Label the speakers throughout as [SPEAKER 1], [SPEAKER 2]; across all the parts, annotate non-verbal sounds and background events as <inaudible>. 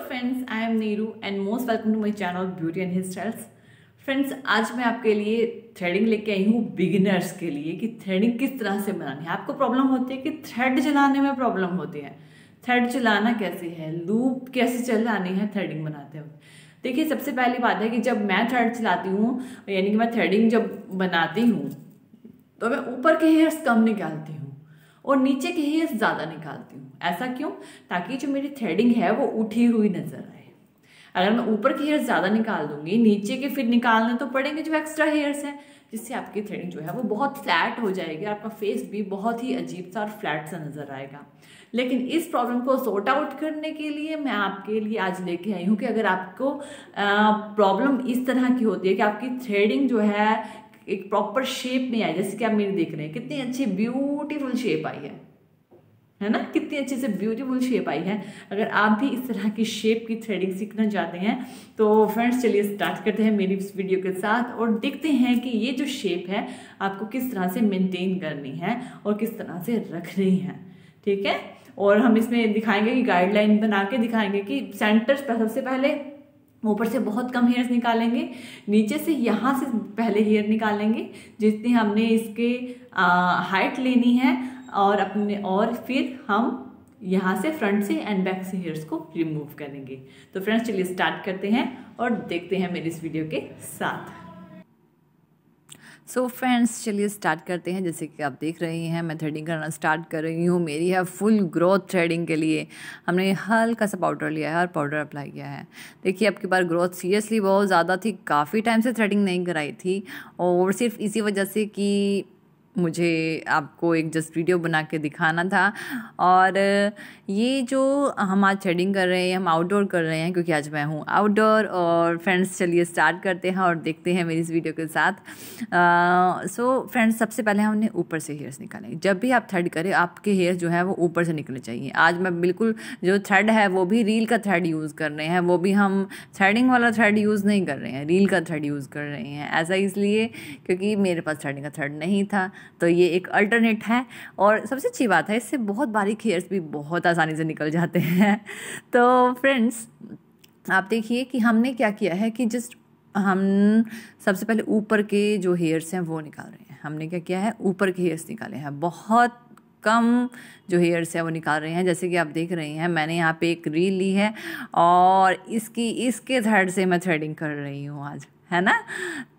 [SPEAKER 1] friends I am Neeru and most welcome to my channel beauty and hair styles friends आज मैं आपके लिए threading लेके आई हूँ बिगिनर्स के लिए कि थ्रेडिंग किस तरह से बनानी है आपको प्रॉब्लम होती है कि थ्रेड चलाने में प्रॉब्लम होती है थ्रेड चलाना कैसे है लूप कैसे चलानी है थ्रेडिंग बनाते हुए देखिए सबसे पहली बात है कि जब मैं थ्रेड चलाती हूँ यानी कि मैं थ्रेडिंग जब बनाती हूँ तो मैं ऊपर के हेयर्स कम निकालती हूँ और नीचे के हेयर्स ज़्यादा निकालती हूँ ऐसा क्यों ताकि जो मेरी थ्रेडिंग है वो उठी हुई नज़र आए अगर मैं ऊपर के हेयर ज़्यादा निकाल दूंगी नीचे के फिर निकालने तो पड़ेंगे जो एक्स्ट्रा हेयर्स हैं जिससे आपकी थ्रेडिंग जो है वो बहुत फ्लैट हो जाएगी आपका फेस भी बहुत ही अजीब सा और फ्लैट सा नज़र आएगा लेकिन इस प्रॉब्लम को सॉर्ट आउट करने के लिए मैं आपके लिए आज लेके आई हूँ कि अगर आपको प्रॉब्लम इस तरह की होती है कि आपकी थ्रेडिंग जो है एक प्रॉपर शेप नहीं आई जैसे कि आप मेरी देख रहे हैं कितनी अच्छी ब्यूटीफुल शेप आई है है ना कितनी अच्छी से ब्यूटीफुल शेप आई है अगर आप भी इस तरह की शेप की थ्रेडिंग सीखना चाहते हैं तो फ्रेंड्स चलिए स्टार्ट करते हैं मेरी इस वीडियो के साथ और देखते हैं कि ये जो शेप है आपको किस तरह से मेंटेन करनी है और किस तरह से रखनी है ठीक है और हम इसमें दिखाएंगे कि गाइडलाइन बना के दिखाएंगे कि सेंटर्स पर सबसे पहले ऊपर से बहुत कम हेयर्स निकालेंगे नीचे से यहाँ से पहले हेयर निकालेंगे जितने हमने इसके हाइट लेनी है और अपने और फिर हम यहाँ से फ्रंट से एंड बैक से हेयर्स को रिमूव करेंगे तो फ्रेंड्स चलिए स्टार्ट करते हैं और देखते हैं मेरे इस वीडियो के साथ सो फ्रेंड्स चलिए स्टार्ट करते हैं जैसे कि आप देख रहे हैं मैं थ्रेडिंग करना स्टार्ट कर रही हूँ मेरी है फुल ग्रोथ थ्रेडिंग के लिए हमने हल्का सा पाउडर लिया है और पाउडर अप्लाई किया है देखिए आपकी बार ग्रोथ सीरियसली बहुत ज़्यादा थी काफ़ी टाइम से थ्रेडिंग नहीं कराई थी और सिर्फ इसी वजह से कि मुझे आपको एक जस्ट वीडियो बना के दिखाना था और ये जो हम आज थ्रेडिंग कर रहे हैं हम आउटडोर कर रहे हैं क्योंकि आज मैं हूँ आउटडोर और फ्रेंड्स चलिए स्टार्ट करते हैं और देखते हैं मेरी इस वीडियो के साथ सो फ्रेंड्स सबसे पहले हमने ऊपर से हेयर्स निकाले जब भी आप थ्रेड करें आपके हेयर जो है वो ऊपर से निकलने चाहिए आज मैं बिल्कुल जो थ्रेड है वो भी रील का थ्रेड यूज़ कर रहे हैं वो भी हम थ्रेडिंग वाला थ्रेड यूज़ नहीं कर रहे हैं रील का थ्रेड यूज़ कर रहे हैं ऐसा इसलिए क्योंकि मेरे पास थ्रेडिंग का थ्रेड नहीं था तो ये एक अल्टरनेट है और सबसे अच्छी बात है इससे बहुत बारीक हेयर्स भी बहुत आसानी से निकल जाते हैं <laughs> तो फ्रेंड्स आप देखिए कि हमने क्या किया है कि जस्ट हम सबसे पहले ऊपर के जो हेयर्स हैं वो निकाल रहे हैं हमने क्या किया है ऊपर के हेयर्स निकाले हैं बहुत कम जो हेयर्स है वो निकाल रहे हैं जैसे कि आप देख रहे हैं मैंने यहाँ पे एक रील ली है और इसकी इसके थ्रेड से मैं थ्रेडिंग कर रही हूँ आज है ना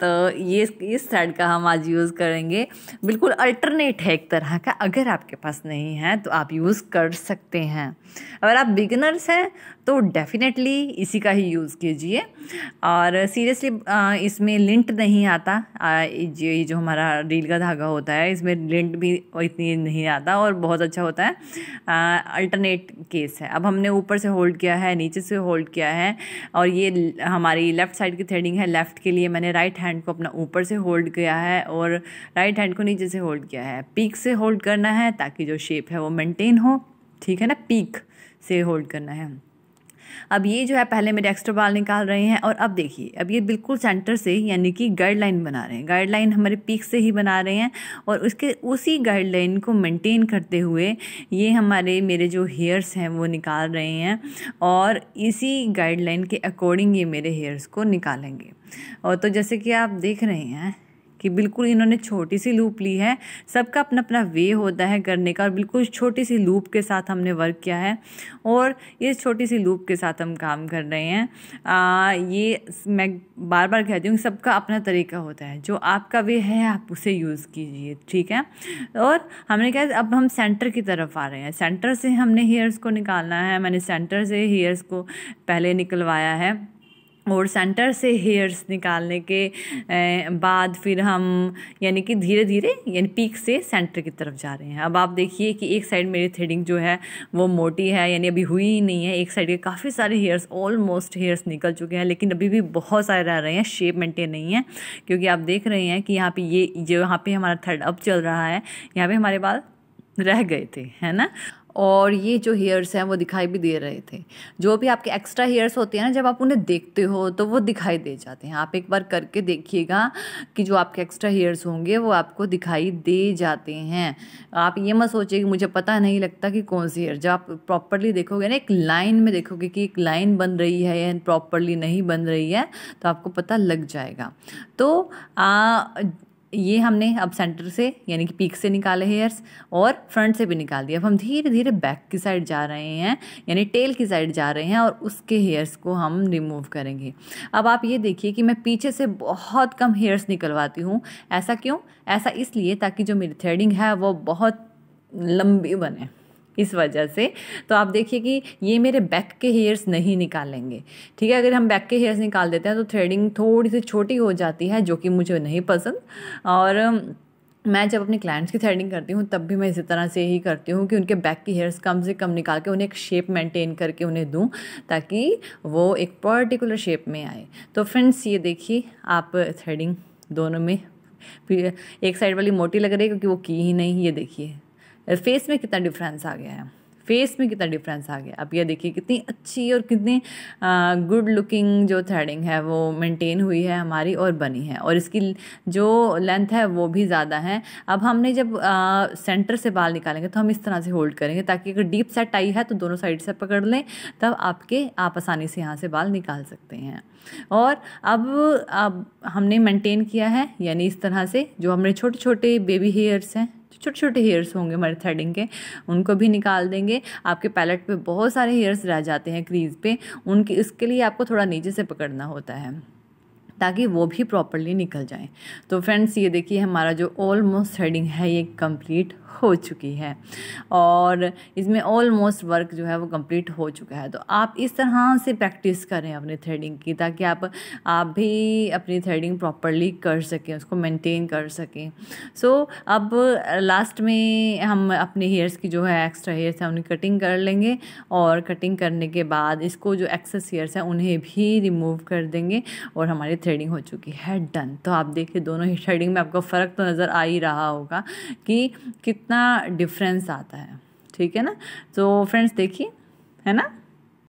[SPEAKER 1] तो ये इस थ्रेड का हम आज यूज़ करेंगे बिल्कुल अल्टरनेट है एक तरह का अगर आपके पास नहीं है तो आप यूज़ कर सकते हैं अगर आप बिगिनर्स हैं तो डेफिनेटली इसी का ही यूज़ कीजिए और सीरियसली इसमें लिंट नहीं आता ये जो हमारा रील का धागा होता है इसमें लिंट भी इतनी नहीं आता और बहुत अच्छा होता है अल्टरनेट केस है अब हमने ऊपर से होल्ड किया है नीचे से होल्ड किया है और ये हमारी लेफ़्ट साइड की थ्रेडिंग है लेफ़्ट लेफ़्ट के लिए मैंने राइट हैंड को अपना ऊपर से होल्ड किया है और राइट हैंड को नीचे से होल्ड किया है पीक से होल्ड करना है ताकि जो शेप है वो मेंटेन हो ठीक है ना पीक से होल्ड करना है अब ये जो है पहले मेरे एक्स्ट्रा बाल निकाल रहे हैं और अब देखिए अब ये बिल्कुल सेंटर से यानी कि गाइडलाइन बना रहे हैं गाइडलाइन हमारे पीक से ही बना रहे हैं और उसके उसी गाइडलाइन को मेंटेन करते हुए ये हमारे मेरे जो हेयर्स हैं वो निकाल रहे हैं और इसी गाइडलाइन के अकॉर्डिंग ये मेरे हेयर्स को निकालेंगे और तो जैसे कि आप देख रहे हैं कि बिल्कुल इन्होंने छोटी सी लूप ली है सबका अपना अपना वे होता है करने का और बिल्कुल छोटी सी लूप के साथ हमने वर्क किया है और इस छोटी सी लूप के साथ हम काम कर रहे हैं आ, ये मैं बार बार कहती हूँ सबका अपना तरीका होता है जो आपका वे है आप उसे यूज़ कीजिए ठीक है और हमने कहा अब हम सेंटर की तरफ आ रहे हैं सेंटर से हमने हेयर्स को निकालना है मैंने सेंटर से हेयर्स को पहले निकलवाया है और सेंटर से हेयर्स निकालने के बाद फिर हम यानी कि धीरे धीरे यानी पीक से सेंटर की तरफ जा रहे हैं अब आप देखिए कि एक साइड मेरी थ्रेडिंग जो है वो मोटी है यानी अभी हुई ही नहीं है एक साइड के काफ़ी सारे हेयर्स ऑलमोस्ट हेयर्स निकल चुके हैं लेकिन अभी भी बहुत सारे रह रहे हैं शेप मेंटेन नहीं है क्योंकि आप देख रहे हैं कि यहाँ पर ये जो यहाँ पर हमारा थर्ड अप चल रहा है यहाँ पर हमारे बाल रह गए थे है ना और ये जो हेयर्स हैं वो दिखाई भी दे रहे थे जो भी आपके एक्स्ट्रा हेयर्स होते हैं ना जब आप उन्हें देखते हो तो वो दिखाई दे जाते हैं आप एक बार करके देखिएगा कि जो आपके एक्स्ट्रा हेयर्स होंगे वो आपको दिखाई दे जाते हैं आप ये मत सोचिए कि मुझे पता नहीं लगता कि कौन सी हेयर जब आप प्रॉपरली देखोगे ना एक लाइन में देखोगे कि एक लाइन बन रही है या प्रॉपरली नहीं बन रही है तो आपको पता लग जाएगा तो आ, ये हमने अब सेंटर से यानी कि पीक से निकाले हेयर्स और फ्रंट से भी निकाल दिया अब हम धीरे धीरे बैक की साइड जा रहे हैं यानी टेल की साइड जा रहे हैं और उसके हेयर्स को हम रिमूव करेंगे अब आप ये देखिए कि मैं पीछे से बहुत कम हेयर्स निकलवाती हूँ ऐसा क्यों ऐसा इसलिए ताकि जो मेरी थ्रेडिंग है वो बहुत लंबी बने इस वजह से तो आप देखिए कि ये मेरे बैक के हेयर्स नहीं निकालेंगे ठीक है अगर हम बैक के हेयर्स निकाल देते हैं तो थ्रेडिंग थोड़ी सी छोटी हो जाती है जो कि मुझे नहीं पसंद और मैं जब अपने क्लाइंट्स की थ्रेडिंग करती हूँ तब भी मैं इसी तरह से ही करती हूँ कि उनके बैक के हेयर्स कम से कम निकाल के उन्हें एक शेप मेंटेन करके उन्हें दूँ ताकि वो एक पर्टिकुलर शेप में आए तो फ्रेंड्स ये देखिए आप थ्रेडिंग दोनों में एक साइड वाली मोटी लग रही है क्योंकि वो की ही नहीं ये देखिए फेस में कितना डिफरेंस आ गया है फेस में कितना डिफरेंस आ गया अब ये देखिए कितनी अच्छी और कितनी गुड लुकिंग जो थ्रेडिंग है वो मेंटेन हुई है हमारी और बनी है और इसकी जो लेंथ है वो भी ज़्यादा है अब हमने जब आ, सेंटर से बाल निकालेंगे तो हम इस तरह से होल्ड करेंगे ताकि अगर डीप सेट आई है तो दोनों साइड से पकड़ लें तब आपके आप आसानी से यहाँ से बाल निकाल सकते हैं और अब अब हमने मेंटेन किया है यानी इस तरह से जो हमने छोटे छोटे बेबी हेयर्स हैं छोटे छोटे हेयर्स होंगे हमारे थ्रेडिंग के उनको भी निकाल देंगे आपके पैलेट पे बहुत सारे हेयर्स रह जाते हैं क्रीज पे उनके इसके लिए आपको थोड़ा नीचे से पकड़ना होता है ताकि वो भी प्रॉपरली निकल जाए तो फ्रेंड्स ये देखिए हमारा जो ऑलमोस्ट हेडिंग है ये कंप्लीट हो चुकी है और इसमें ऑलमोस्ट वर्क जो है वो कंप्लीट हो चुका है तो आप इस तरह से प्रैक्टिस करें अपनी थ्रेडिंग की ताकि आप आप भी अपनी थ्रेडिंग प्रॉपरली कर सकें उसको मेंटेन कर सकें सो so, अब लास्ट में हम अपने हेयर्स की जो है एक्स्ट्रा हेयर्स हैं उन्हें कटिंग कर लेंगे और कटिंग करने के बाद इसको जो एक्सेस हेयर्स हैं उन्हें भी रिमूव कर देंगे और हमारे थ्रेडिंग हो चुकी है डन तो आप देखिए दोनों ही थ्रेडिंग में आपको फ़र्क तो नज़र आ ही रहा होगा कि कितना डिफरेंस आता है ठीक है ना तो फ्रेंड्स देखिए है ना